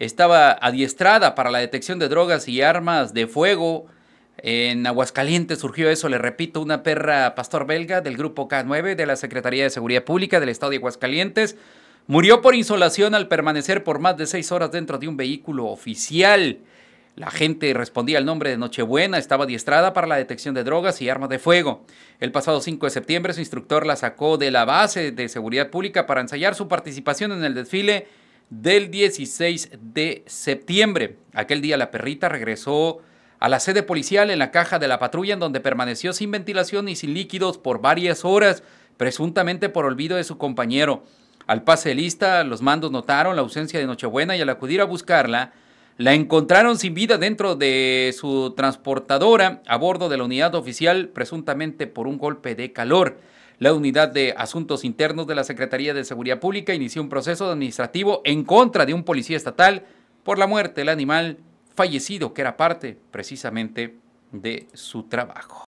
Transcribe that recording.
estaba adiestrada para la detección de drogas y armas de fuego. En Aguascalientes surgió eso, le repito, una perra pastor belga del grupo K9 de la Secretaría de Seguridad Pública del Estado de Aguascalientes. Murió por insolación al permanecer por más de seis horas dentro de un vehículo oficial. La gente respondía al nombre de Nochebuena, estaba adiestrada para la detección de drogas y armas de fuego. El pasado 5 de septiembre su instructor la sacó de la base de seguridad pública para ensayar su participación en el desfile del 16 de septiembre. Aquel día la perrita regresó a la sede policial en la caja de la patrulla en donde permaneció sin ventilación y sin líquidos por varias horas, presuntamente por olvido de su compañero. Al pase de lista, los mandos notaron la ausencia de Nochebuena y al acudir a buscarla, la encontraron sin vida dentro de su transportadora a bordo de la unidad oficial, presuntamente por un golpe de calor. La Unidad de Asuntos Internos de la Secretaría de Seguridad Pública inició un proceso administrativo en contra de un policía estatal por la muerte del animal fallecido que era parte precisamente de su trabajo.